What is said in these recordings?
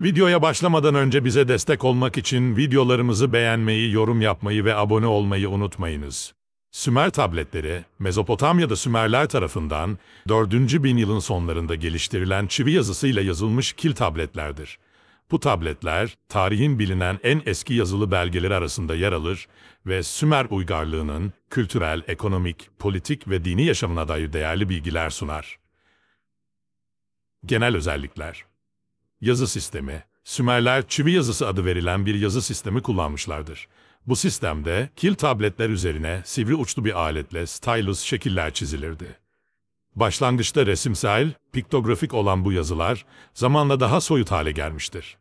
Videoya başlamadan önce bize destek olmak için videolarımızı beğenmeyi, yorum yapmayı ve abone olmayı unutmayınız. Sümer tabletleri, Mezopotamya'da Sümerler tarafından 4. bin yılın sonlarında geliştirilen çivi yazısıyla yazılmış kil tabletlerdir. Bu tabletler, tarihin bilinen en eski yazılı belgeleri arasında yer alır ve Sümer uygarlığının kültürel, ekonomik, politik ve dini yaşamına dair değerli bilgiler sunar. Genel özellikler Yazı sistemi Sümerler çivi yazısı adı verilen bir yazı sistemi kullanmışlardır. Bu sistemde kil tabletler üzerine sivri uçlu bir aletle stylus şekiller çizilirdi. Başlangıçta resimsel, piktografik olan bu yazılar zamanla daha soyut hale gelmiştir.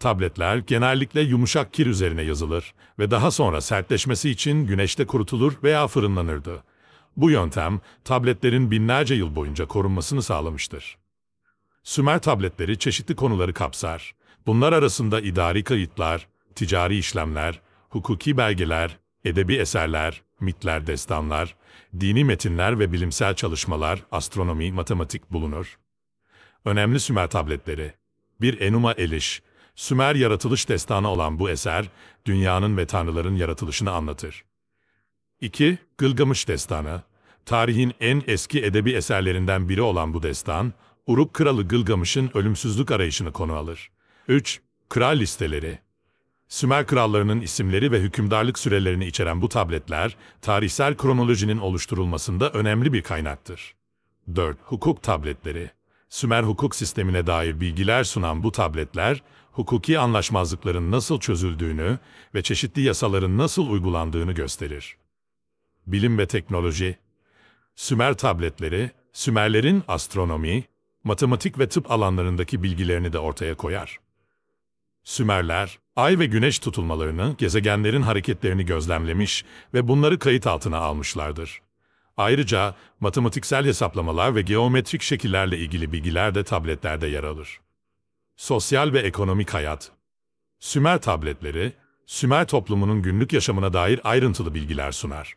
Tabletler genellikle yumuşak kir üzerine yazılır ve daha sonra sertleşmesi için güneşte kurutulur veya fırınlanırdı. Bu yöntem tabletlerin binlerce yıl boyunca korunmasını sağlamıştır. Sümer tabletleri çeşitli konuları kapsar. Bunlar arasında idari kayıtlar, ticari işlemler, hukuki belgeler, edebi eserler, mitler, destanlar, dini metinler ve bilimsel çalışmalar, astronomi, matematik bulunur. Önemli Sümer tabletleri bir Enuma Eliş, Sümer yaratılış destanı olan bu eser, dünyanın ve tanrıların yaratılışını anlatır. 2. Gılgamış Destanı Tarihin en eski edebi eserlerinden biri olan bu destan, Uruk kralı Gılgamış'ın ölümsüzlük arayışını konu alır. 3. Kral listeleri Sümer krallarının isimleri ve hükümdarlık sürelerini içeren bu tabletler, tarihsel kronolojinin oluşturulmasında önemli bir kaynaktır. 4. Hukuk tabletleri Sümer hukuk sistemine dair bilgiler sunan bu tabletler, hukuki anlaşmazlıkların nasıl çözüldüğünü ve çeşitli yasaların nasıl uygulandığını gösterir. Bilim ve teknoloji Sümer tabletleri, Sümerlerin astronomi, matematik ve tıp alanlarındaki bilgilerini de ortaya koyar. Sümerler, ay ve güneş tutulmalarını, gezegenlerin hareketlerini gözlemlemiş ve bunları kayıt altına almışlardır. Ayrıca matematiksel hesaplamalar ve geometrik şekillerle ilgili bilgiler de tabletlerde yer alır. Sosyal ve ekonomik hayat Sümer tabletleri, Sümer toplumunun günlük yaşamına dair ayrıntılı bilgiler sunar.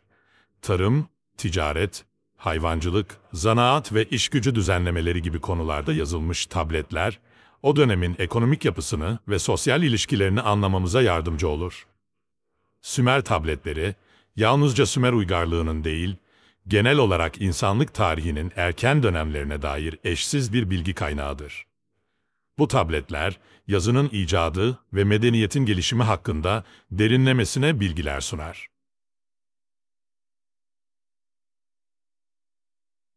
Tarım, ticaret, hayvancılık, zanaat ve işgücü düzenlemeleri gibi konularda yazılmış tabletler, o dönemin ekonomik yapısını ve sosyal ilişkilerini anlamamıza yardımcı olur. Sümer tabletleri, yalnızca Sümer uygarlığının değil, genel olarak insanlık tarihinin erken dönemlerine dair eşsiz bir bilgi kaynağıdır. Bu tabletler, yazının icadı ve medeniyetin gelişimi hakkında derinlemesine bilgiler sunar.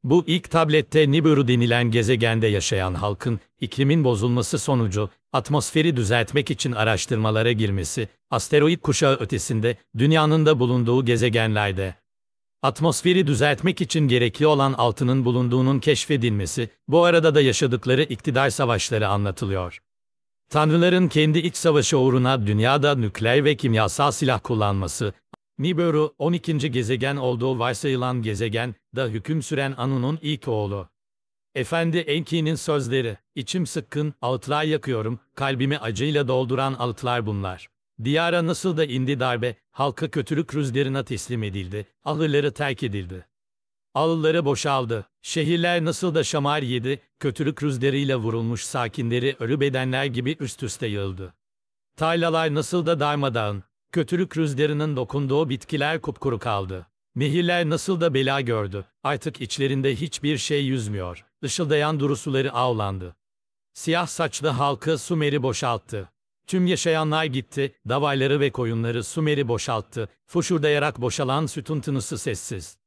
Bu ilk tablette Nibiru denilen gezegende yaşayan halkın iklimin bozulması sonucu atmosferi düzeltmek için araştırmalara girmesi, asteroid kuşağı ötesinde dünyanın da bulunduğu gezegenlerde atmosferi düzeltmek için gerekli olan altının bulunduğunun keşfedilmesi, bu arada da yaşadıkları iktidar savaşları anlatılıyor. Tanrıların kendi iç savaşı uğruna dünyada nükleer ve kimyasal silah kullanması, Nibiru 12. gezegen olduğu varsayılan gezegen da hüküm süren Anu'nun ilk oğlu. Efendi Enki'nin sözleri, içim sıkkın, altlar yakıyorum, kalbimi acıyla dolduran altlar bunlar. Diyara nasıl da indi darbe, halka kötülük rüzgarına teslim edildi, ahırları terk edildi. Ağılları boşaldı, şehirler nasıl da şamar yedi, kötülük rüzgarıyla vurulmuş sakinleri ölü bedenler gibi üst üste yığıldı. Taylalar nasıl da darmadağın, Kötülük rüzgarının dokunduğu bitkiler kupkuru kaldı. Nehirler nasıl da bela gördü. Artık içlerinde hiçbir şey yüzmüyor. Işıldayan durusuları avlandı. Siyah saçlı halkı Sumer'i boşalttı. Tüm yaşayanlar gitti, davayları ve koyunları Sumer'i boşalttı. Fuşurdayarak boşalan sütuntunusu sessiz.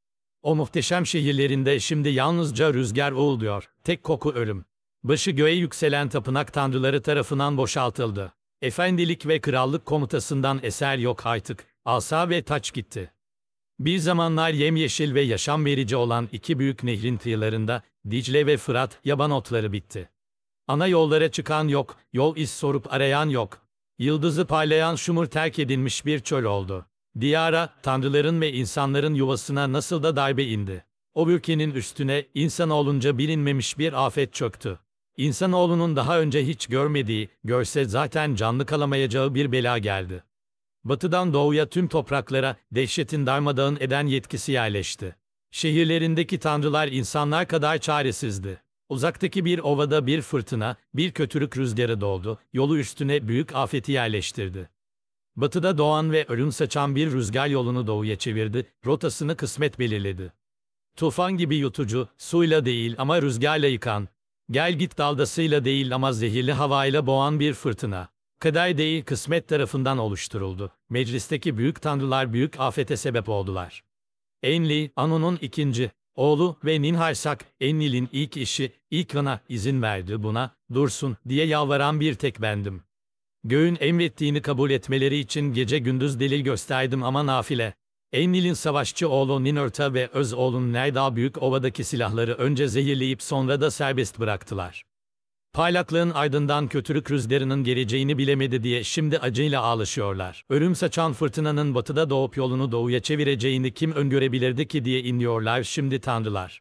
O muhteşem şehirlerinde şimdi yalnızca rüzgar uğulduyor. Tek koku ölüm. Başı göğe yükselen tapınak tanrıları tarafından boşaltıldı. Efendilik ve krallık komutasından eser yok artık, asa ve taç gitti. Bir zamanlar yemyeşil ve yaşam verici olan iki büyük nehrin tıyılarında Dicle ve Fırat yaban otları bitti. Ana yollara çıkan yok, yol iz sorup arayan yok. Yıldızı paylayan şumur terk edilmiş bir çöl oldu. Diyara, tanrıların ve insanların yuvasına nasıl da darbe indi. O ülkenin üstüne insan olunca bilinmemiş bir afet çöktü. İnsanoğlunun daha önce hiç görmediği, görse zaten canlı kalamayacağı bir bela geldi. Batıdan doğuya tüm topraklara dehşetin darmadağın eden yetkisi yerleşti. Şehirlerindeki tanrılar insanlar kadar çaresizdi. Uzaktaki bir ovada bir fırtına, bir kötülük rüzgarı doldu, yolu üstüne büyük afeti yerleştirdi. Batıda doğan ve ölüm saçan bir rüzgar yolunu doğuya çevirdi, rotasını kısmet belirledi. Tufan gibi yutucu, suyla değil ama rüzgarla yıkan, Gel git dalgasıyla değil ama zehirli havayla boğan bir fırtına. Kaday değil kısmet tarafından oluşturuldu. Meclisteki büyük tanrılar büyük afete sebep oldular. Enli, Anun'un ikinci, oğlu ve Ninharsak, Enlil'in ilk işi, ilk ana izin verdi buna, dursun diye yalvaran bir tek bendim. Göğün emrettiğini kabul etmeleri için gece gündüz delil gösterdim ama nafile. Emil'in savaşçı oğlu Ninörta ve öz oğlun Nerda Büyük Ova'daki silahları önce zehirleyip sonra da serbest bıraktılar. Paylaklığın ardından kötülük rüzgarının geleceğini bilemedi diye şimdi acıyla ağlaşıyorlar. Ölüm saçan fırtınanın batıda doğup yolunu doğuya çevireceğini kim öngörebilirdi ki diye inliyorlar şimdi tanrılar.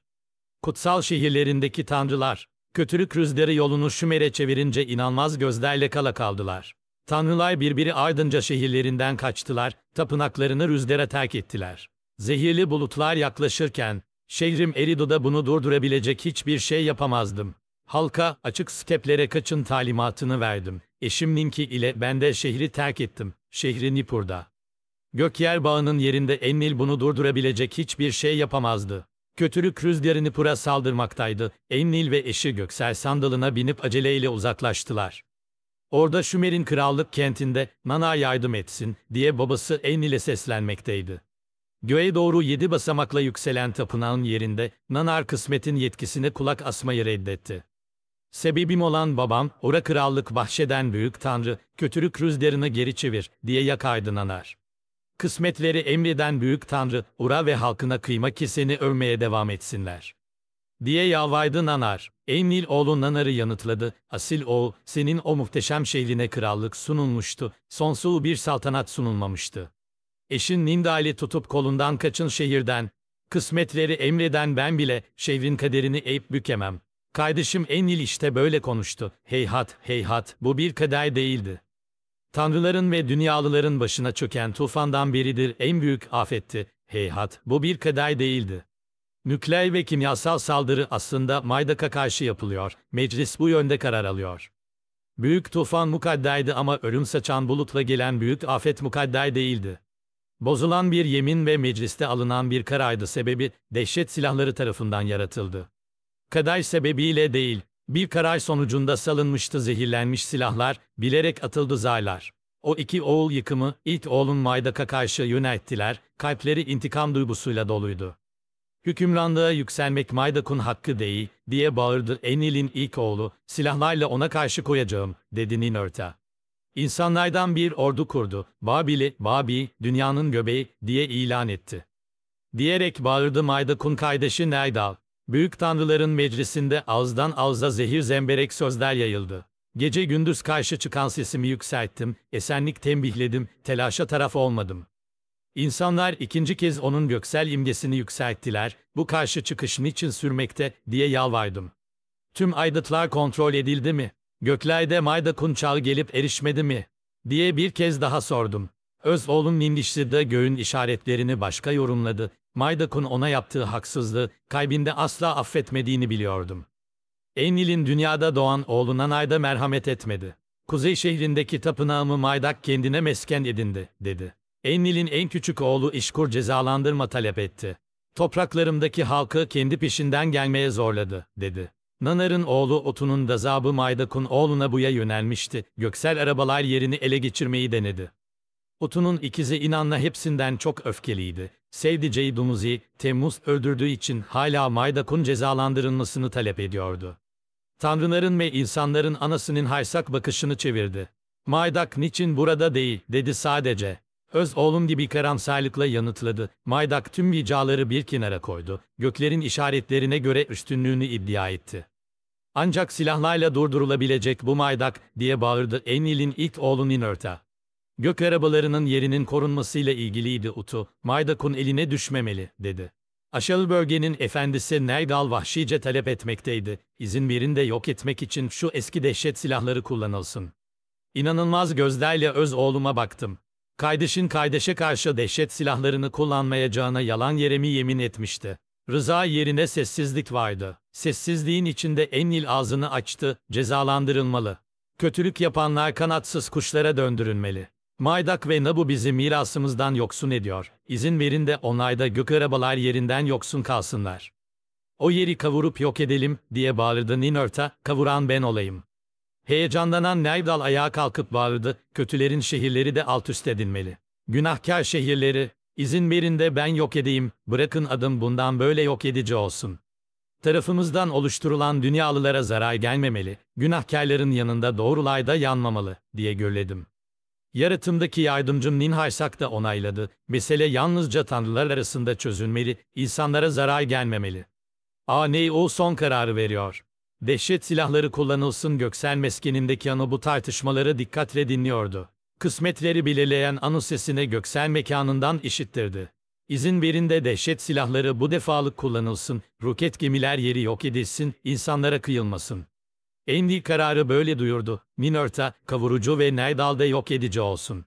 Kutsal şehirlerindeki tanrılar, kötülük rüzgarı yolunu Şümer'e çevirince inanmaz gözlerle kala kaldılar. Tanrılar birbiri ardınca şehirlerinden kaçtılar, tapınaklarını rüzgara terk ettiler. Zehirli bulutlar yaklaşırken, şehrim Erido'da bunu durdurabilecek hiçbir şey yapamazdım. Halka, açık steplere kaçın talimatını verdim. Eşim Ninki ile ben de şehri terk ettim, şehri Nipur'da. Gökyer bağının yerinde Enlil bunu durdurabilecek hiçbir şey yapamazdı. Kötülük rüzgarını pura saldırmaktaydı. Enlil ve eşi Göksel sandalına binip aceleyle uzaklaştılar. Orada Şümer'in krallık kentinde Nana yardım etsin diye babası En seslenmekteydi. Göğe doğru yedi basamakla yükselen tapınağın yerinde Nanar kısmetin yetkisine kulak asmayı reddetti. Sebebim olan babam, ora krallık bahşeden büyük tanrı, kötülük rüzgarını geri çevir diye yakaydı Nanar. Kısmetleri emreden büyük tanrı, ora ve halkına kıyma keseni övmeye devam etsinler. Diye yalvaydı Nanar. Emil oğlu Nanar'ı yanıtladı. Asil oğul, senin o muhteşem şehline krallık sunulmuştu. Sonsuz bir saltanat sunulmamıştı. Eşin Nindal'i tutup kolundan kaçın şehirden. Kısmetleri emreden ben bile şehrin kaderini eğip bükemem. Kardeşim Enil işte böyle konuştu. Heyhat, heyhat, bu bir kader değildi. Tanrıların ve dünyalıların başına çöken tufandan biridir en büyük afetti. Heyhat, bu bir kader değildi. Nükleer ve kimyasal saldırı aslında Maydak'a karşı yapılıyor. Meclis bu yönde karar alıyor. Büyük tufan mukaddaydı ama ölüm saçan bulutla gelen büyük afet mukadday değildi. Bozulan bir yemin ve mecliste alınan bir karaydı sebebi dehşet silahları tarafından yaratıldı. Kaday sebebiyle değil, bir karay sonucunda salınmıştı zehirlenmiş silahlar, bilerek atıldı zaylar. O iki oğul yıkımı, ilk oğlun Maydak'a karşı yönelttiler, kalpleri intikam duygusuyla doluydu. Hükümranlığa yükselmek Maydak'un hakkı değil, diye bağırdı Enil'in ilk oğlu, silahlarla ona karşı koyacağım, dedi Ninörta. İnsanlardan bir ordu kurdu, Babil'i, Babi, dünyanın göbeği, diye ilan etti. Diyerek bağırdı Maydak'un kardeşi Nerdal. Büyük tanrıların meclisinde ağızdan ağza zehir zemberek sözler yayıldı. Gece gündüz karşı çıkan sesimi yükselttim, esenlik tembihledim, telaşa taraf olmadım.'' İnsanlar ikinci kez onun göksel imgesini yükselttiler, bu karşı çıkış niçin sürmekte diye yalvardım. Tüm aydıtlar kontrol edildi mi? Göklerde mayda kunçal gelip erişmedi mi? diye bir kez daha sordum. Özoğlum Nimdişli de göğün işaretlerini başka yorumladı. Maydakun ona yaptığı haksızlığı kalbinde asla affetmediğini biliyordum. Enlil'in dünyada doğan oğluna Nayda merhamet etmedi. Kuzey şehrindeki tapınağımı Maydak kendine mesken edindi, dedi. Enlil'in en küçük oğlu İşkur cezalandırma talep etti. Topraklarımdaki halkı kendi peşinden gelmeye zorladı, dedi. Nanar'ın oğlu Otun'un da Zabı Maydak'un oğluna buya yönelmişti. Göksel arabalar yerini ele geçirmeyi denedi. Otun'un ikizi inanla hepsinden çok öfkeliydi. Sevdiceği Dumuzi, Temmuz öldürdüğü için hala Maydak'un cezalandırılmasını talep ediyordu. Tanrıların ve insanların anasının haysak bakışını çevirdi. Maydak niçin burada değil, dedi sadece. Öz oğlum gibi karamsarlıkla yanıtladı. Maydak tüm vicaları bir kenara koydu. Göklerin işaretlerine göre üstünlüğünü iddia etti. Ancak silahlarla durdurulabilecek bu maydak diye bağırdı Enil'in ilk oğlu Ninörta. Gök arabalarının yerinin korunmasıyla ilgiliydi Utu. Maydak'un eline düşmemeli, dedi. Aşağı bölgenin efendisi Nerdal vahşice talep etmekteydi. İzin birinde yok etmek için şu eski dehşet silahları kullanılsın. İnanılmaz gözlerle öz oğluma baktım. Kaydışın kaydeşe karşı dehşet silahlarını kullanmayacağına yalan yere mi yemin etmişti. Rıza yerine sessizlik vardı. Sessizliğin içinde Enil ağzını açtı, cezalandırılmalı. Kötülük yapanlar kanatsız kuşlara döndürülmeli. Maydak ve Nabu bizi mirasımızdan yoksun ediyor. İzin verin de onayda gök arabalar yerinden yoksun kalsınlar. O yeri kavurup yok edelim diye bağırdı Ninörta, kavuran ben olayım. Heyecanlanan Naydal ayağa kalkıp bağırdı, kötülerin şehirleri de alt üst edilmeli. Günahkar şehirleri, izin verin de ben yok edeyim, bırakın adım bundan böyle yok edici olsun. Tarafımızdan oluşturulan dünyalılara zarar gelmemeli, günahkarların yanında doğrulayda yanmamalı, diye gölledim. Yaratımdaki yardımcım Ninhaysak da onayladı, mesele yalnızca tanrılar arasında çözülmeli, insanlara zarar gelmemeli. Aney o son kararı veriyor. Dehşet silahları kullanılsın Göksel meskenindeki anı bu tartışmalara dikkatle dinliyordu. Kısmetleri belirleyen anı sesine Göksel mekanından işittirdi. İzin verin de dehşet silahları bu defalık kullanılsın, roket gemiler yeri yok edilsin, insanlara kıyılmasın. Andy kararı böyle duyurdu, Minorta, kavurucu ve Nerdal'da yok edici olsun.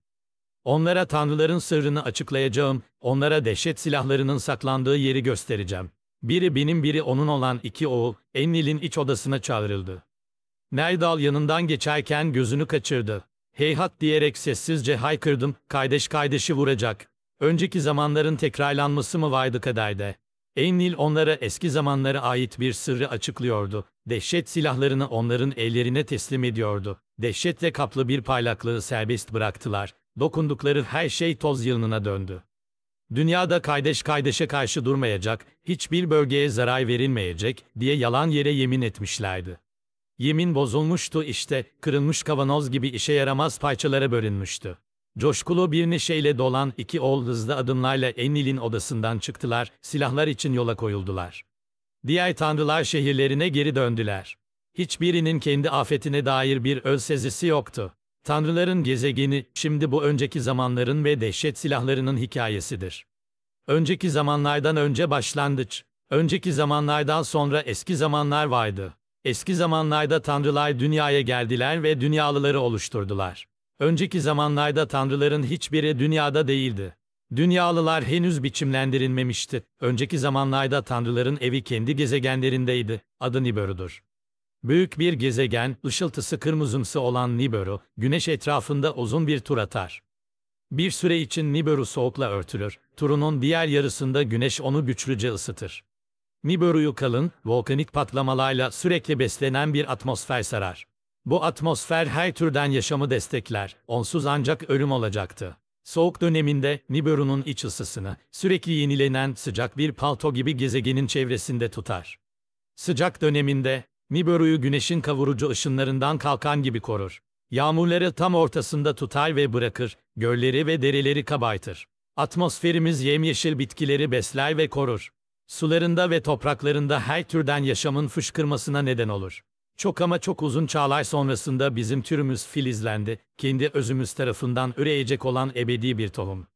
Onlara tanrıların sırrını açıklayacağım, onlara dehşet silahlarının saklandığı yeri göstereceğim. Biri benim biri onun olan iki oğul Enlil'in iç odasına çağrıldı. Nerdal yanından geçerken gözünü kaçırdı. Heyhat diyerek sessizce haykırdım, kardeş kardeşi vuracak. Önceki zamanların tekrarlanması mı vardı kaderde? Enlil onlara eski zamanlara ait bir sırrı açıklıyordu. Dehşet silahlarını onların ellerine teslim ediyordu. Dehşetle kaplı bir parlaklığı serbest bıraktılar. Dokundukları her şey toz yığınına döndü. Dünyada kardeş kardeşe karşı durmayacak, hiçbir bölgeye zarar verilmeyecek diye yalan yere yemin etmişlerdi. Yemin bozulmuştu işte, kırılmış kavanoz gibi işe yaramaz parçalara bölünmüştü. Coşkulu bir neşeyle dolan iki oğul hızlı adımlarla Enil'in odasından çıktılar, silahlar için yola koyuldular. Diğer tanrılar şehirlerine geri döndüler. Hiçbirinin kendi afetine dair bir öz sezisi yoktu. Tanrıların gezegeni, şimdi bu önceki zamanların ve dehşet silahlarının hikayesidir. Önceki zamanlardan önce başlangıç, önceki zamanlardan sonra eski zamanlar vardı. Eski zamanlarda tanrılar dünyaya geldiler ve dünyalıları oluşturdular. Önceki zamanlarda tanrıların hiçbiri dünyada değildi. Dünyalılar henüz biçimlendirilmemişti. Önceki zamanlarda tanrıların evi kendi gezegenlerindeydi. Adı Nibiru'dur. Büyük bir gezegen, ışıltısı kırmızımsı olan Nibiru, güneş etrafında uzun bir tur atar. Bir süre için Nibiru soğukla örtülür, turunun diğer yarısında güneş onu güçlüce ısıtır. Nibiru'yu kalın, volkanik patlamalarla sürekli beslenen bir atmosfer sarar. Bu atmosfer her türden yaşamı destekler, onsuz ancak ölüm olacaktı. Soğuk döneminde Nibiru'nun iç ısısını, sürekli yenilenen sıcak bir palto gibi gezegenin çevresinde tutar. Sıcak döneminde Nibiru'yu güneşin kavurucu ışınlarından kalkan gibi korur. Yağmurları tam ortasında tutar ve bırakır, gölleri ve derileri kabaytır. Atmosferimiz yemyeşil bitkileri besler ve korur. Sularında ve topraklarında her türden yaşamın fışkırmasına neden olur. Çok ama çok uzun çağlar sonrasında bizim türümüz filizlendi, kendi özümüz tarafından üreyecek olan ebedi bir tohum.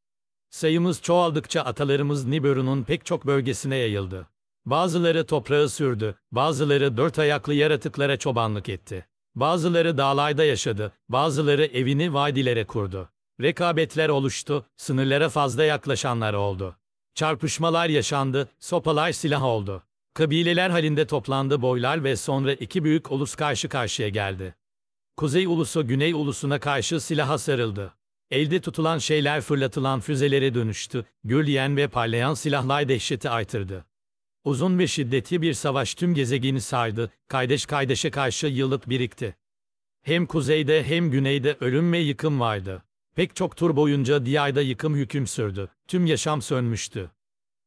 Sayımız çoğaldıkça atalarımız Nibiru'nun pek çok bölgesine yayıldı. Bazıları toprağı sürdü, bazıları dört ayaklı yaratıklara çobanlık etti. Bazıları dağlarda yaşadı, bazıları evini vadilere kurdu. Rekabetler oluştu, sınırlara fazla yaklaşanlar oldu. Çarpışmalar yaşandı, sopalar silah oldu. Kabileler halinde toplandı boylar ve sonra iki büyük ulus karşı karşıya geldi. Kuzey ulusu güney ulusuna karşı silaha sarıldı. Elde tutulan şeyler fırlatılan füzelere dönüştü, gürleyen ve parlayan silahlar dehşeti artırdı. Uzun ve şiddetli bir savaş tüm gezegeni sardı, kardeş kardeşe karşı yıllık birikti. Hem kuzeyde hem güneyde ölüm ve yıkım vardı. Pek çok tur boyunca diyarda yıkım hüküm sürdü, tüm yaşam sönmüştü.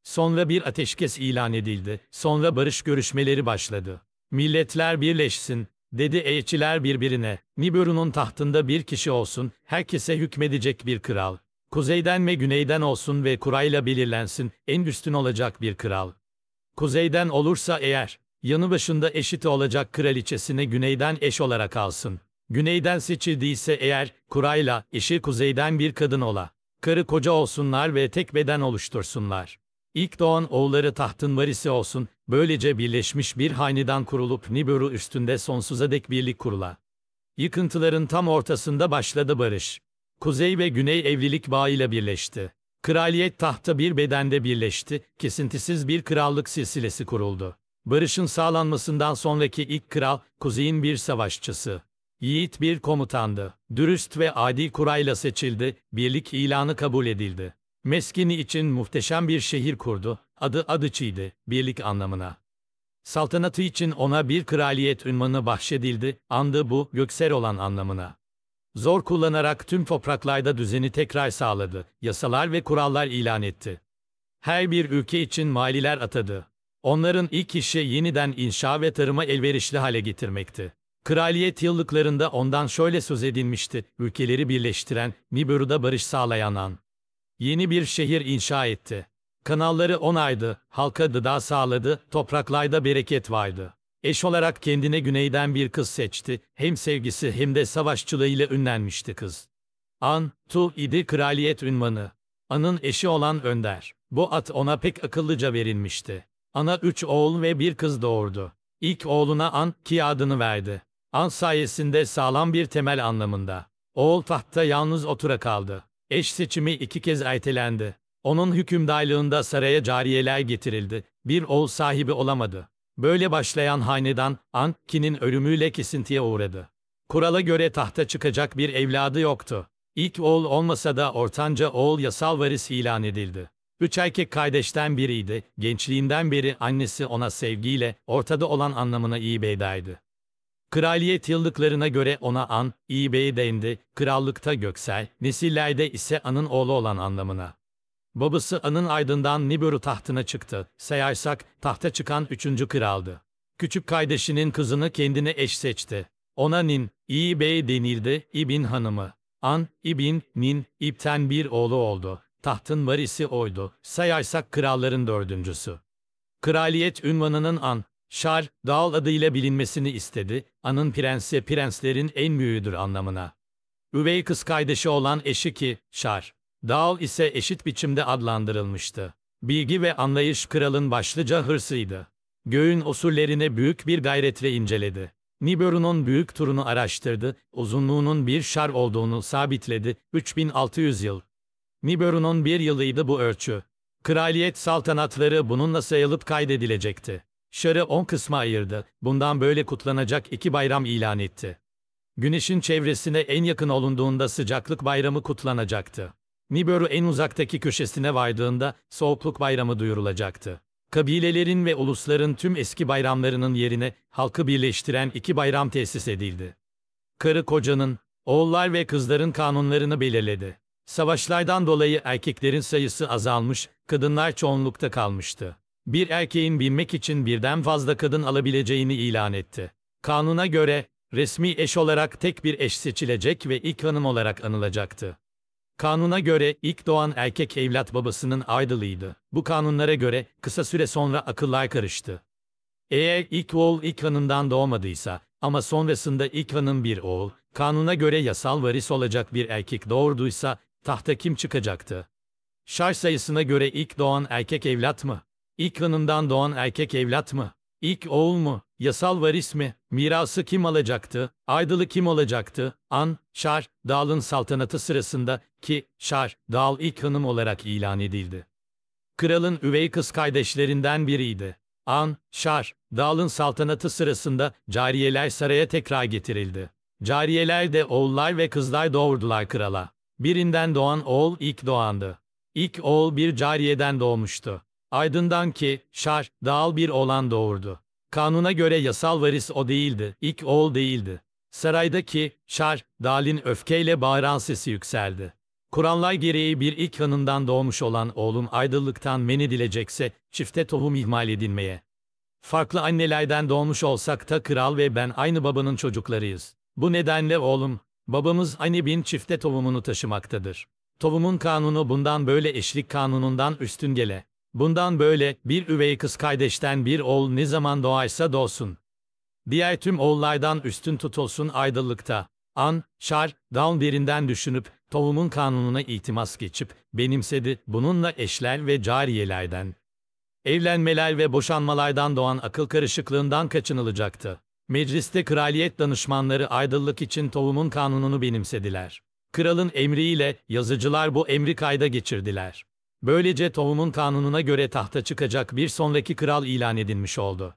Sonra bir ateşkes ilan edildi, sonra barış görüşmeleri başladı. Milletler birleşsin, dedi elçiler birbirine, Nibiru'nun tahtında bir kişi olsun, herkese hükmedecek bir kral. Kuzeyden ve güneyden olsun ve kurayla belirlensin, en üstün olacak bir kral. Kuzeyden olursa eğer, yanı başında eşit olacak kraliçesini güneyden eş olarak alsın. Güneyden seçildiyse eğer, kurayla, eşi kuzeyden bir kadın ola. Karı koca olsunlar ve tek beden oluştursunlar. İlk doğan oğulları tahtın varisi olsun, böylece birleşmiş bir hanedan kurulup Nibiru üstünde sonsuza dek birlik kurula. Yıkıntıların tam ortasında başladı barış. Kuzey ve güney evlilik bağıyla birleşti. Kraliyet tahta bir bedende birleşti, kesintisiz bir krallık silsilesi kuruldu. Barışın sağlanmasından sonraki ilk kral, kuzeyin bir savaşçısı. Yiğit bir komutandı. Dürüst ve adi kurayla seçildi, birlik ilanı kabul edildi. Meskini için muhteşem bir şehir kurdu, adı Adıçı'ydı, birlik anlamına. Saltanatı için ona bir kraliyet ünvanı bahşedildi, andı bu, göksel olan anlamına zor kullanarak tüm topraklarda düzeni tekrar sağladı, yasalar ve kurallar ilan etti. Her bir ülke için maliler atadı. Onların ilk işi yeniden inşa ve tarıma elverişli hale getirmekti. Kraliyet yıllıklarında ondan şöyle söz edilmişti, ülkeleri birleştiren, Nibiru'da barış sağlayan an. Yeni bir şehir inşa etti. Kanalları onaydı, halka gıda sağladı, topraklarda bereket vardı. Eş olarak kendine güneyden bir kız seçti. Hem sevgisi hem de savaşçılığıyla ünlenmişti kız. An, Tu idi kraliyet ünvanı. An'ın eşi olan Önder. Bu at ona pek akıllıca verilmişti. Ana üç oğul ve bir kız doğurdu. İlk oğluna An, ki adını verdi. An sayesinde sağlam bir temel anlamında. Oğul tahtta yalnız otura kaldı. Eş seçimi iki kez ertelendi. Onun hükümdarlığında saraya cariyeler getirildi. Bir oğul sahibi olamadı. Böyle başlayan hanedan Anki'nin ölümüyle kesintiye uğradı. Kurala göre tahta çıkacak bir evladı yoktu. İlk oğul olmasa da ortanca oğul yasal varis ilan edildi. Üç erkek kardeşten biriydi, gençliğinden beri annesi ona sevgiyle ortada olan anlamına iyi beydaydı. Kraliyet yıllıklarına göre ona An, iyi bey dendi, krallıkta Göksel, nesillerde ise An'ın oğlu olan anlamına. Babası Anın Aydın'dan Nibiru tahtına çıktı. Seyaysak tahta çıkan üçüncü kraldı. Küçük kardeşinin kızını kendine eş seçti. Ona Nin, İyi Bey denildi, İbin hanımı. An, İbin, Nin, İpten bir oğlu oldu. Tahtın varisi oydu. Sayaysak kralların dördüncüsü. Kraliyet ünvanının An, Şar, Dağıl adıyla bilinmesini istedi. An'ın prensi prenslerin en büyüğüdür anlamına. Üvey kız kardeşi olan eşi ki, Şar, Dal ise eşit biçimde adlandırılmıştı. Bilgi ve anlayış kralın başlıca hırsıydı. Göğün usullerini büyük bir gayretle inceledi. Nibiru'nun büyük turunu araştırdı, uzunluğunun bir şar olduğunu sabitledi, 3600 yıl. Nibiru'nun bir yılıydı bu ölçü. Kraliyet saltanatları bununla sayılıp kaydedilecekti. Şarı on kısma ayırdı, bundan böyle kutlanacak iki bayram ilan etti. Güneşin çevresine en yakın olunduğunda sıcaklık bayramı kutlanacaktı. Nibiru en uzaktaki köşesine vardığında soğukluk bayramı duyurulacaktı. Kabilelerin ve ulusların tüm eski bayramlarının yerine halkı birleştiren iki bayram tesis edildi. Karı kocanın, oğullar ve kızların kanunlarını belirledi. Savaşlardan dolayı erkeklerin sayısı azalmış, kadınlar çoğunlukta kalmıştı. Bir erkeğin binmek için birden fazla kadın alabileceğini ilan etti. Kanuna göre, resmi eş olarak tek bir eş seçilecek ve ilk hanım olarak anılacaktı. Kanuna göre ilk doğan erkek evlat babasının aydılıydı. Bu kanunlara göre kısa süre sonra akıllar karıştı. Eğer ilk oğul ilk hanımdan doğmadıysa ama sonrasında ilk hanım bir oğul, kanuna göre yasal varis olacak bir erkek doğurduysa tahta kim çıkacaktı? Şarj sayısına göre ilk doğan erkek evlat mı? İlk hanımdan doğan erkek evlat mı? İlk oğul mu, yasal varis mi, mirası kim alacaktı, aydılı kim olacaktı, An, Şar, Dağ'ın saltanatı sırasında ki Şar, Dağ ilk hanım olarak ilan edildi. Kralın üvey kız kardeşlerinden biriydi. An, Şar, Dağ'ın saltanatı sırasında cariyeler saraya tekrar getirildi. Cariyeler de oğullar ve kızlar doğurdular krala. Birinden doğan oğul ilk doğandı. İlk oğul bir cariyeden doğmuştu. Aydın'dan ki Şar, Dağıl bir oğlan doğurdu. Kanuna göre yasal varis o değildi, ilk oğul değildi. Saraydaki Şar, Dalin öfkeyle bağıran sesi yükseldi. Kur'anlar gereği bir ilk hanından doğmuş olan oğlum aydınlıktan men edilecekse çifte tohum ihmal edilmeye. Farklı annelerden doğmuş olsak da kral ve ben aynı babanın çocuklarıyız. Bu nedenle oğlum, babamız aynı bin çifte tohumunu taşımaktadır. Tohumun kanunu bundan böyle eşlik kanunundan üstün gele. Bundan böyle bir üvey kız kardeşten bir oğul ne zaman doğaysa doğsun. Diğer tüm oğullardan üstün tutulsun aydınlıkta. An, Şar, Down derinden düşünüp, tohumun kanununa itimas geçip, benimsedi bununla eşler ve cariyelerden. Evlenmeler ve boşanmalardan doğan akıl karışıklığından kaçınılacaktı. Mecliste kraliyet danışmanları aydınlık için tohumun kanununu benimsediler. Kralın emriyle yazıcılar bu emri kayda geçirdiler. Böylece tohumun kanununa göre tahta çıkacak bir sonraki kral ilan edilmiş oldu.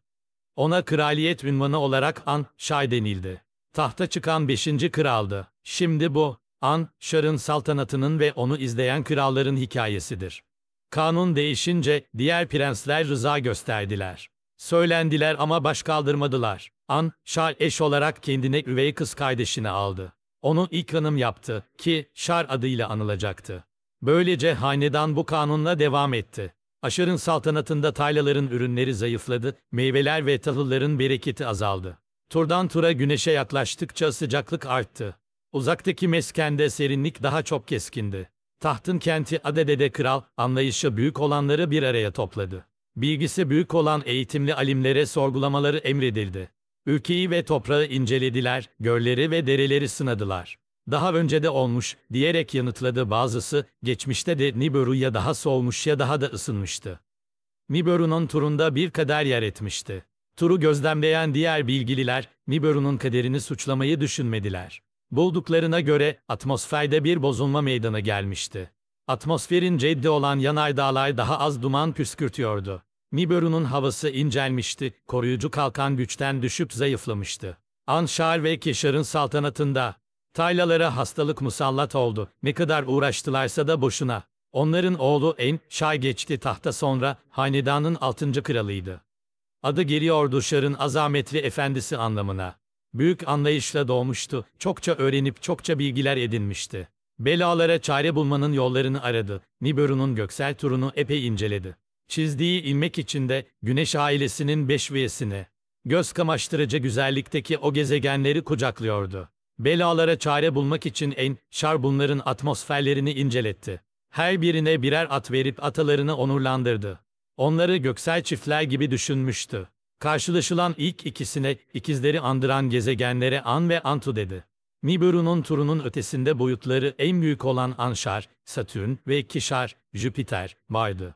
Ona kraliyet ünvanı olarak An Şay denildi. Tahta çıkan 5. kraldı. Şimdi bu, An Şar'ın saltanatının ve onu izleyen kralların hikayesidir. Kanun değişince diğer prensler rıza gösterdiler. Söylendiler ama baş kaldırmadılar. An Şar eş olarak kendine üvey kız kardeşini aldı. Onu ilk hanım yaptı ki Şar adıyla anılacaktı. Böylece hanedan bu kanunla devam etti. Aşır'ın saltanatında taylaların ürünleri zayıfladı, meyveler ve tahılların bereketi azaldı. Turdan tura güneşe yaklaştıkça sıcaklık arttı. Uzaktaki meskende serinlik daha çok keskindi. Tahtın kenti Adede'de kral, anlayışı büyük olanları bir araya topladı. Bilgisi büyük olan eğitimli alimlere sorgulamaları emredildi. Ülkeyi ve toprağı incelediler, gölleri ve dereleri sınadılar daha önce de olmuş diyerek yanıtladı bazısı, geçmişte de Nibiru ya daha soğumuş ya daha da ısınmıştı. Nibiru'nun turunda bir kader yer etmişti. Turu gözlemleyen diğer bilgililer, Nibiru'nun kaderini suçlamayı düşünmediler. Bulduklarına göre atmosferde bir bozulma meydana gelmişti. Atmosferin ceddi olan yanardağlar daha az duman püskürtüyordu. Nibiru'nun havası incelmişti, koruyucu kalkan güçten düşüp zayıflamıştı. Anşar ve Keşar'ın saltanatında Taylalara hastalık musallat oldu. Ne kadar uğraştılarsa da boşuna. Onların oğlu En, Şay geçti tahta sonra hanedanın altıncı kralıydı. Adı geliyordu Şar'ın azametli efendisi anlamına. Büyük anlayışla doğmuştu, çokça öğrenip çokça bilgiler edinmişti. Belalara çare bulmanın yollarını aradı, Nibiru'nun göksel turunu epey inceledi. Çizdiği ilmek içinde Güneş ailesinin beş üyesini, göz kamaştırıcı güzellikteki o gezegenleri kucaklıyordu. Belalara çare bulmak için en şar bunların atmosferlerini inceletti. Her birine birer at verip atalarını onurlandırdı. Onları göksel çiftler gibi düşünmüştü. Karşılaşılan ilk ikisine ikizleri andıran gezegenlere An ve Antu dedi. Nibiru'nun turunun ötesinde boyutları en büyük olan Anşar, Satürn ve Kişar, Jüpiter vardı.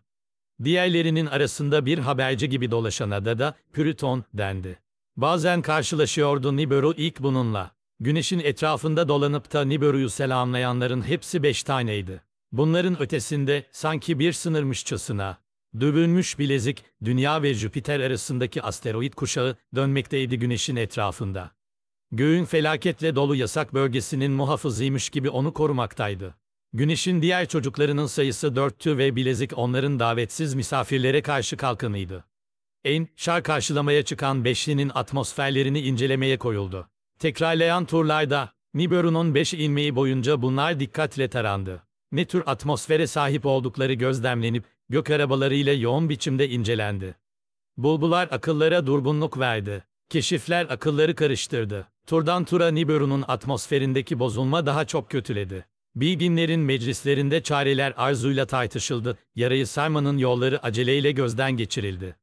Diğerlerinin arasında bir haberci gibi dolaşan Adada, Pürüton Plüton dendi. Bazen karşılaşıyordu Nibiru ilk bununla. Güneşin etrafında dolanıp da Nibiru'yu selamlayanların hepsi beş taneydi. Bunların ötesinde sanki bir sınırmışçasına, dövülmüş bilezik Dünya ve Jüpiter arasındaki asteroid kuşağı dönmekteydi Güneş'in etrafında. Göğün felaketle dolu yasak bölgesinin muhafızıymış gibi onu korumaktaydı. Güneş'in diğer çocuklarının sayısı dörttü ve bilezik onların davetsiz misafirlere karşı kalkanıydı. En, şar karşılamaya çıkan beşlinin atmosferlerini incelemeye koyuldu. Tekrarlayan turlarda, Nibiru'nun 5 ilmeği boyunca bunlar dikkatle tarandı. Ne tür atmosfere sahip oldukları gözlemlenip, gök arabalarıyla yoğun biçimde incelendi. Bulbular akıllara durgunluk verdi. Keşifler akılları karıştırdı. Turdan tura Nibiru'nun atmosferindeki bozulma daha çok kötüledi. Bilginlerin meclislerinde çareler arzuyla tartışıldı, yarayı saymanın yolları aceleyle gözden geçirildi.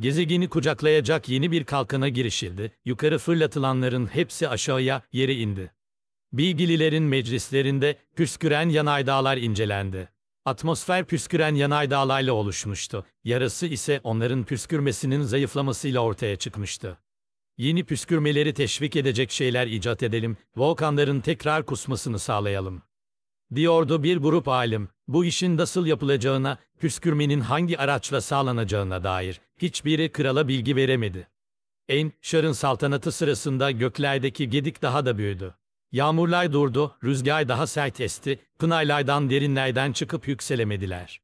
Gezegeni kucaklayacak yeni bir kalkana girişildi. Yukarı fırlatılanların hepsi aşağıya, yere indi. Bilgililerin meclislerinde püsküren yanaydağlar incelendi. Atmosfer püsküren yanaydağlarla oluşmuştu. Yarısı ise onların püskürmesinin zayıflamasıyla ortaya çıkmıştı. Yeni püskürmeleri teşvik edecek şeyler icat edelim, volkanların tekrar kusmasını sağlayalım diyordu bir grup alim. Bu işin nasıl yapılacağına, püskürmenin hangi araçla sağlanacağına dair hiçbiri krala bilgi veremedi. En, Şar'ın saltanatı sırasında göklerdeki gedik daha da büyüdü. Yağmurlar durdu, rüzgar daha sert esti, pınaylardan derinlerden çıkıp yükselemediler.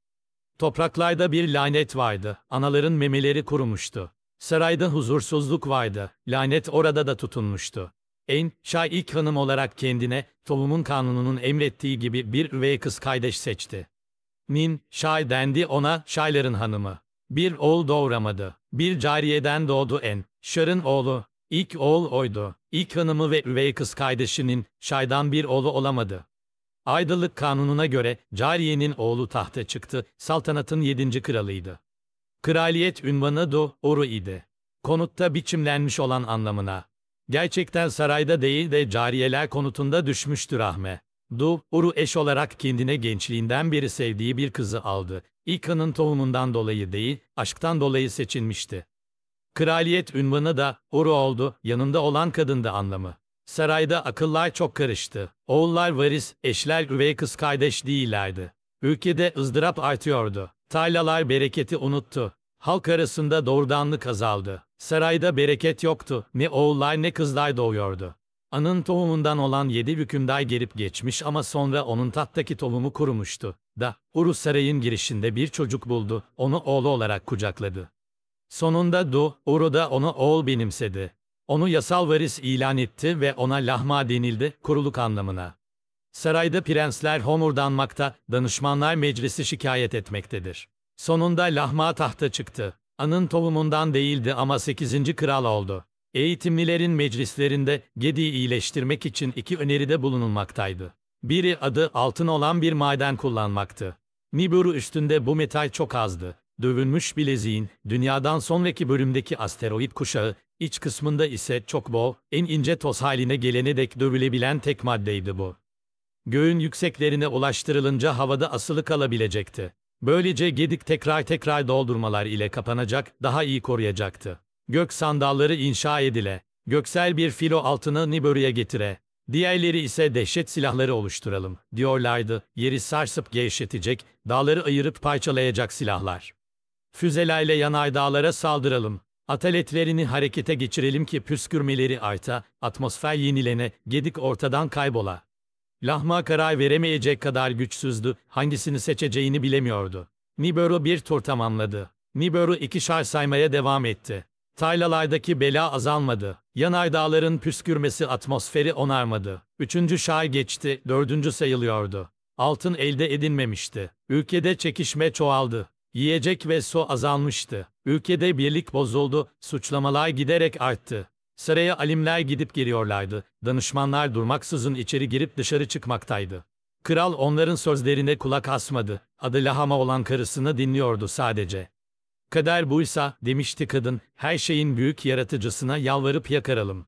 Topraklarda bir lanet vardı, anaların memeleri kurumuştu. Sarayda huzursuzluk vardı, lanet orada da tutunmuştu en ilk hanım olarak kendine tohumun kanununun emrettiği gibi bir üvey kız kardeş seçti. Nin Şay dendi ona Şayların hanımı. Bir oğul doğuramadı. Bir cariyeden doğdu En. Şar'ın oğlu. İlk oğul oydu. İlk hanımı ve üvey kız kardeşinin Şay'dan bir oğlu olamadı. Aydınlık kanununa göre cariyenin oğlu tahta çıktı, saltanatın yedinci kralıydı. Kraliyet ünvanı Do Oru idi. Konutta biçimlenmiş olan anlamına Gerçekten sarayda değil de cariyeler konutunda düşmüştür Ahme. Du, Uru eş olarak kendine gençliğinden beri sevdiği bir kızı aldı. İlkan'ın tohumundan dolayı değil, aşktan dolayı seçilmişti. Kraliyet ünvanı da Uru oldu, yanında olan kadın da anlamı. Sarayda akıllar çok karıştı. Oğullar varis, eşler üvey kız kardeş değillerdi. Ülkede ızdırap artıyordu. Tarlalar bereketi unuttu. Halk arasında doğrudanlık azaldı. Sarayda bereket yoktu. Ne oğullar ne kızlar doğuyordu. Anın tohumundan olan yedi hükümdar gelip geçmiş ama sonra onun tattaki tohumu kurumuştu. Da, Uru sarayın girişinde bir çocuk buldu, onu oğlu olarak kucakladı. Sonunda Du, Uru da onu oğul benimsedi. Onu yasal varis ilan etti ve ona lahma denildi, kuruluk anlamına. Sarayda prensler homurdanmakta, danışmanlar meclisi şikayet etmektedir. Sonunda lahma tahta çıktı. Anın tohumundan değildi ama 8. kral oldu. Eğitimlilerin meclislerinde Gedi'yi iyileştirmek için iki öneride bulunulmaktaydı. Biri adı altın olan bir maden kullanmaktı. Nibiru üstünde bu metal çok azdı. Dövülmüş bileziğin, dünyadan sonraki bölümdeki asteroid kuşağı, iç kısmında ise çok bol, en ince toz haline gelene dek dövülebilen tek maddeydi bu. Göğün yükseklerine ulaştırılınca havada asılı kalabilecekti. Böylece gedik tekrar tekrar doldurmalar ile kapanacak, daha iyi koruyacaktı. Gök sandalları inşa edile, göksel bir filo altını Nibörü'ye getire, diğerleri ise dehşet silahları oluşturalım, diyorlardı, yeri sarsıp gevşetecek, dağları ayırıp parçalayacak silahlar. Füzelerle yanar dağlara saldıralım, Ataletlerini harekete geçirelim ki püskürmeleri arta, atmosfer yenilene, gedik ortadan kaybola. Lahma karar veremeyecek kadar güçsüzdü, hangisini seçeceğini bilemiyordu. Nibiru bir tur tamamladı. Nibiru iki şar saymaya devam etti. Taylalardaki bela azalmadı. Yanardağların püskürmesi atmosferi onarmadı. Üçüncü şar geçti, dördüncü sayılıyordu. Altın elde edinmemişti. Ülkede çekişme çoğaldı. Yiyecek ve su azalmıştı. Ülkede birlik bozuldu, suçlamalar giderek arttı. Saraya alimler gidip geliyorlardı. Danışmanlar durmaksızın içeri girip dışarı çıkmaktaydı. Kral onların sözlerine kulak asmadı. Adı Lahama olan karısını dinliyordu sadece. Kader buysa, demişti kadın, her şeyin büyük yaratıcısına yalvarıp yakaralım.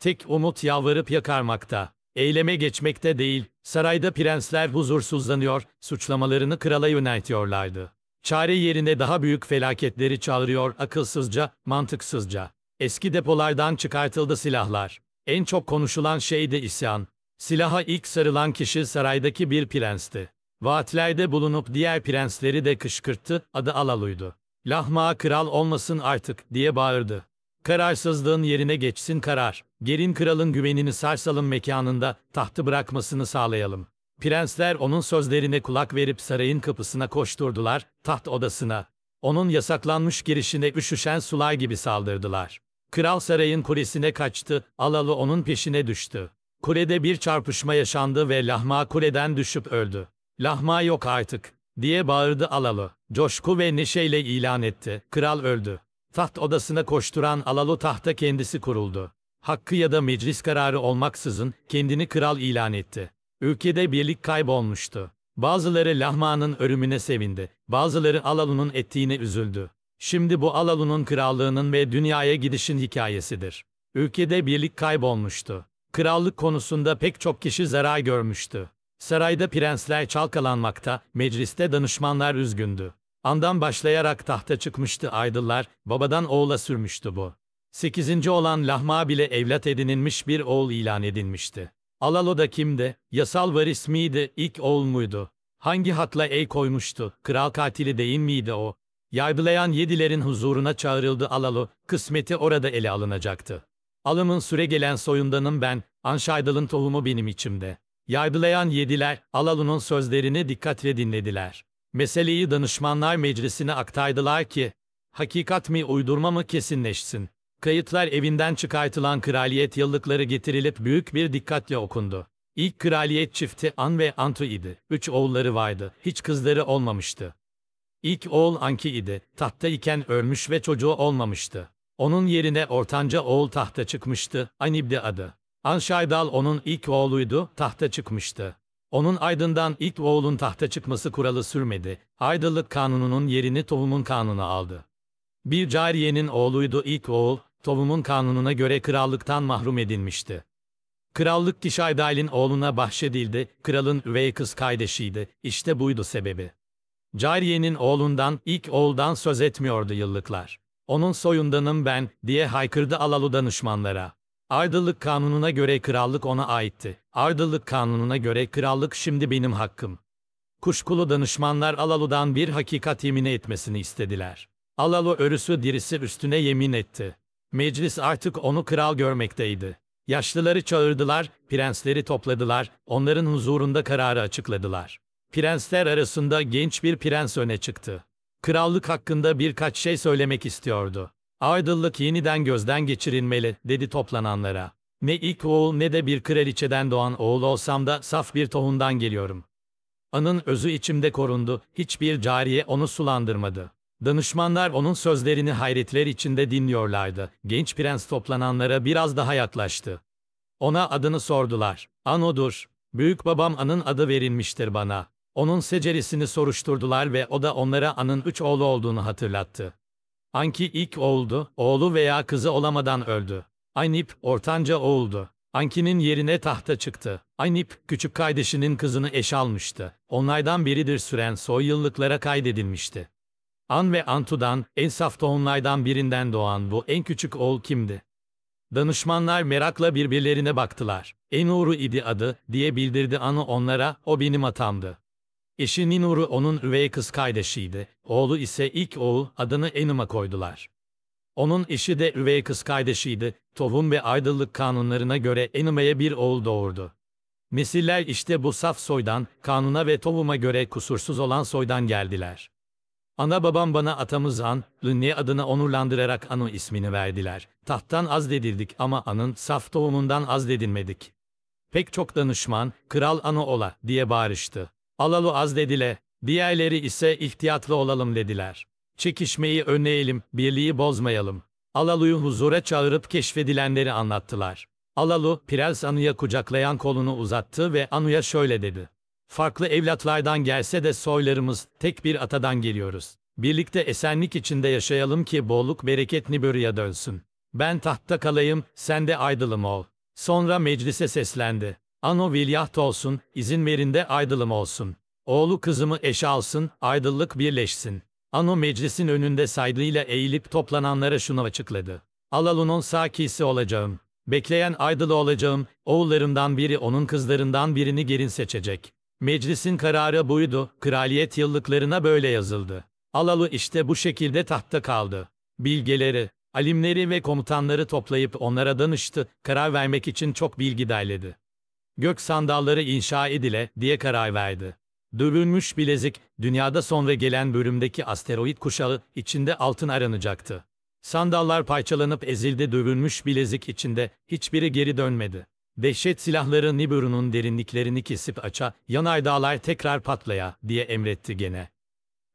Tek umut yalvarıp yakarmakta. Eyleme geçmekte değil, sarayda prensler huzursuzlanıyor, suçlamalarını krala yöneltiyorlardı. Çare yerine daha büyük felaketleri çağırıyor akılsızca, mantıksızca. Eski depolardan çıkartıldı silahlar. En çok konuşulan şey de isyan. Silaha ilk sarılan kişi saraydaki bir prensti. Vaatlerde bulunup diğer prensleri de kışkırttı, adı Alalu'ydu. Lahmağa kral olmasın artık diye bağırdı. Kararsızlığın yerine geçsin karar. Gerin kralın güvenini sarsalım mekanında tahtı bırakmasını sağlayalım. Prensler onun sözlerine kulak verip sarayın kapısına koşturdular, taht odasına. Onun yasaklanmış girişine üşüşen sular gibi saldırdılar. Kral sarayın kulesine kaçtı, Alalı onun peşine düştü. Kulede bir çarpışma yaşandı ve Lahma kuleden düşüp öldü. Lahma yok artık, diye bağırdı Alalı. Coşku ve neşeyle ilan etti. Kral öldü. Taht odasına koşturan Alalı tahta kendisi kuruldu. Hakkı ya da meclis kararı olmaksızın kendini kral ilan etti. Ülkede birlik kaybolmuştu. Bazıları Lahma'nın ölümüne sevindi, bazıları Alalı'nın ettiğine üzüldü. Şimdi bu Alalu'nun krallığının ve dünyaya gidişin hikayesidir. Ülkede birlik kaybolmuştu. Krallık konusunda pek çok kişi zarar görmüştü. Sarayda prensler çalkalanmakta, mecliste danışmanlar üzgündü. Andan başlayarak tahta çıkmıştı aydıllar, babadan oğula sürmüştü bu. Sekizinci olan Lahma bile evlat edinilmiş bir oğul ilan edilmişti. Alalo da kimdi? Yasal varis miydi? İlk oğul muydu? Hangi hakla ey koymuştu? Kral katili değil miydi o? Yaygılayan yedilerin huzuruna çağrıldı Alalı, kısmeti orada ele alınacaktı. Alımın süre gelen soyundanım ben, Anşaydal'ın tohumu benim içimde. Yaygılayan yediler, Alalı'nın sözlerini dikkatle dinlediler. Meseleyi danışmanlar meclisine aktardılar ki, hakikat mi uydurma mı kesinleşsin. Kayıtlar evinden çıkartılan kraliyet yıllıkları getirilip büyük bir dikkatle okundu. İlk kraliyet çifti An ve Antu idi. Üç oğulları vardı, hiç kızları olmamıştı. İlk oğul Anki idi. Tahta iken ölmüş ve çocuğu olmamıştı. Onun yerine ortanca oğul tahta çıkmıştı. Anibdi adı. Anşaydal onun ilk oğluydu, tahta çıkmıştı. Onun aydından ilk oğulun tahta çıkması kuralı sürmedi. Aydınlık kanununun yerini tohumun kanunu aldı. Bir cariyenin oğluydu ilk oğul, tohumun kanununa göre krallıktan mahrum edilmişti. Krallık Kişaydal'in oğluna bahşedildi, kralın üvey kız kardeşiydi, İşte buydu sebebi. Cariye'nin oğlundan, ilk oğuldan söz etmiyordu yıllıklar. Onun soyundanım ben, diye haykırdı Alalu danışmanlara. Ardıllık kanununa göre krallık ona aitti. Ardıllık kanununa göre krallık şimdi benim hakkım. Kuşkulu danışmanlar Alalu'dan bir hakikat yemin etmesini istediler. Alalu örüsü dirisi üstüne yemin etti. Meclis artık onu kral görmekteydi. Yaşlıları çağırdılar, prensleri topladılar, onların huzurunda kararı açıkladılar. Prensler arasında genç bir prens öne çıktı. Krallık hakkında birkaç şey söylemek istiyordu. Aydınlık yeniden gözden geçirilmeli, dedi toplananlara. Ne ilk oğul ne de bir kraliçeden doğan oğul olsam da saf bir tohumdan geliyorum. Anın özü içimde korundu, hiçbir cariye onu sulandırmadı. Danışmanlar onun sözlerini hayretler içinde dinliyorlardı. Genç prens toplananlara biraz daha yaklaştı. Ona adını sordular. Ano'dur. Büyük babam An'ın adı verilmiştir bana. Onun secerisini soruşturdular ve o da onlara An'ın üç oğlu olduğunu hatırlattı. Anki ilk oğuldu, oğlu veya kızı olamadan öldü. Aynip ortanca oğuldu. Anki'nin yerine tahta çıktı. Aynip, küçük kardeşinin kızını eş almıştı. Onlardan biridir süren soy yıllıklara kaydedilmişti. An ve Antu'dan, en saf tohumlardan birinden doğan bu en küçük oğul kimdi? Danışmanlar merakla birbirlerine baktılar. En idi adı, diye bildirdi An'ı onlara, o benim atamdı. Eşi Ninur'u onun üvey kız kardeşiydi. Oğlu ise ilk oğul adını Enum'a koydular. Onun eşi de üvey kız kardeşiydi. Tohum ve aydınlık kanunlarına göre Enum'e bir oğul doğurdu. Nesiller işte bu saf soydan, kanuna ve Tohum'a göre kusursuz olan soydan geldiler. Ana babam bana atamız An, Lünni adını onurlandırarak Anu ismini verdiler. Tahttan azledildik ama An'ın saf tohumundan azledilmedik. Pek çok danışman, kral Anu ola diye bağırıştı. Alalı az dediler. diğerleri ise ihtiyatlı olalım dediler. Çekişmeyi önleyelim, birliği bozmayalım. Alalu'yu huzura çağırıp keşfedilenleri anlattılar. Alalu, Prens Anu'ya kucaklayan kolunu uzattı ve Anu'ya şöyle dedi. Farklı evlatlardan gelse de soylarımız tek bir atadan geliyoruz. Birlikte esenlik içinde yaşayalım ki bolluk bereket Nibürü'ye dönsün. Ben tahtta kalayım, sen de aydılım ol. Sonra meclise seslendi. Ano vilyaht olsun, izin verin de aydılım olsun. Oğlu kızımı eş alsın, aydıllık birleşsin. Ano meclisin önünde saygıyla eğilip toplananlara şunu açıkladı. Alalunon sakisi olacağım. Bekleyen aydılı olacağım, oğullarımdan biri onun kızlarından birini gerin seçecek. Meclisin kararı buydu, kraliyet yıllıklarına böyle yazıldı. Alalu işte bu şekilde tahtta kaldı. Bilgeleri, alimleri ve komutanları toplayıp onlara danıştı, karar vermek için çok bilgi derledi gök sandalları inşa edile diye karar verdi. Dövülmüş bilezik, dünyada sonra gelen bölümdeki asteroid kuşağı içinde altın aranacaktı. Sandallar parçalanıp ezildi dövülmüş bilezik içinde, hiçbiri geri dönmedi. Dehşet silahları Nibiru'nun derinliklerini kesip aça, yanardağlar tekrar patlaya diye emretti gene.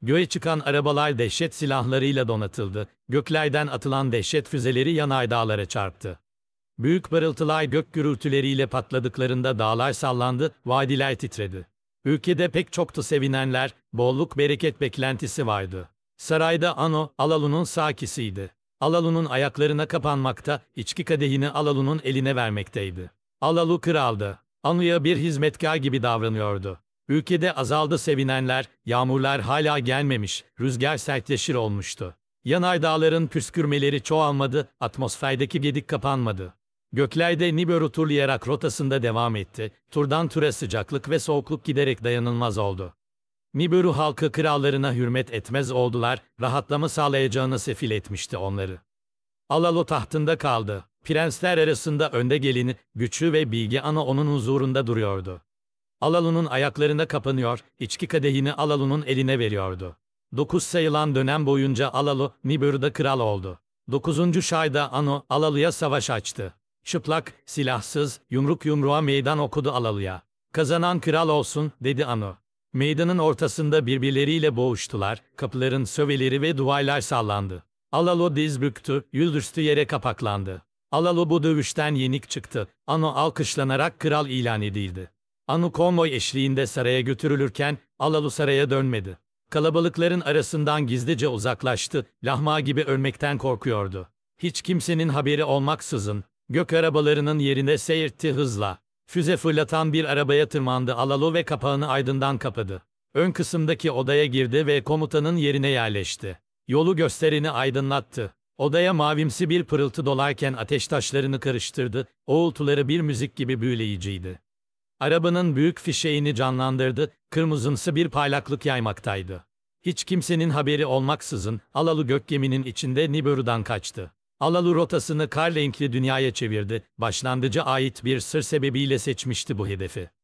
Göğe çıkan arabalar dehşet silahlarıyla donatıldı, göklerden atılan dehşet füzeleri yanardağlara çarptı. Büyük parıltılar gök gürültüleriyle patladıklarında dağlar sallandı, vadiler titredi. Ülkede pek çoktu sevinenler, bolluk bereket beklentisi vardı. Sarayda Ano, Alalu'nun sakisiydi. Alalu'nun ayaklarına kapanmakta, içki kadehini Alalu'nun eline vermekteydi. Alalu kraldı. Ano'ya bir hizmetkar gibi davranıyordu. Ülkede azaldı sevinenler, yağmurlar hala gelmemiş, rüzgar sertleşir olmuştu. Yanardağların püskürmeleri çoğalmadı, atmosferdeki gedik kapanmadı. Göklerde Nibiru tur Lierak rotasında devam etti. Turdan türe sıcaklık ve soğukluk giderek dayanılmaz oldu. Nibiru halkı krallarına hürmet etmez oldular, rahatlama sağlayacağını sefil etmişti onları. Alalo tahtında kaldı. Prensler arasında önde gelini, güçü ve bilgi ana onun huzurunda duruyordu. Alalu'nun ayaklarında kapanıyor, içki kadehini Alalu'nun eline veriyordu. Dokuz sayılan dönem boyunca Alalu, Nibiru'da kral oldu. Dokuzuncu şayda Ano, Alalu'ya savaş açtı. Çıplak, silahsız, yumruk yumruğa meydan okudu Alalı'ya. Kazanan kral olsun, dedi Anu. Meydanın ortasında birbirleriyle boğuştular, kapıların söveleri ve duvarlar sallandı. Alalo diz büktü, yüzüstü yere kapaklandı. Alalo bu dövüşten yenik çıktı. Anu alkışlanarak kral ilan edildi. Anu konvoy eşliğinde saraya götürülürken Alalu saraya dönmedi. Kalabalıkların arasından gizlice uzaklaştı, lahma gibi ölmekten korkuyordu. Hiç kimsenin haberi olmaksızın Gök arabalarının yerine seyirtti hızla. Füze fırlatan bir arabaya tırmandı Alalo ve kapağını ardından kapadı. Ön kısımdaki odaya girdi ve komutanın yerine yerleşti. Yolu gösterini aydınlattı. Odaya mavimsi bir pırıltı dolarken ateş taşlarını karıştırdı, oğultuları bir müzik gibi büyüleyiciydi. Arabanın büyük fişeğini canlandırdı, kırmızımsı bir paylaklık yaymaktaydı. Hiç kimsenin haberi olmaksızın Alalı gök geminin içinde Nibiru'dan kaçtı. Alalu rotasını kar renkli dünyaya çevirdi. Başlangıca ait bir sır sebebiyle seçmişti bu hedefi.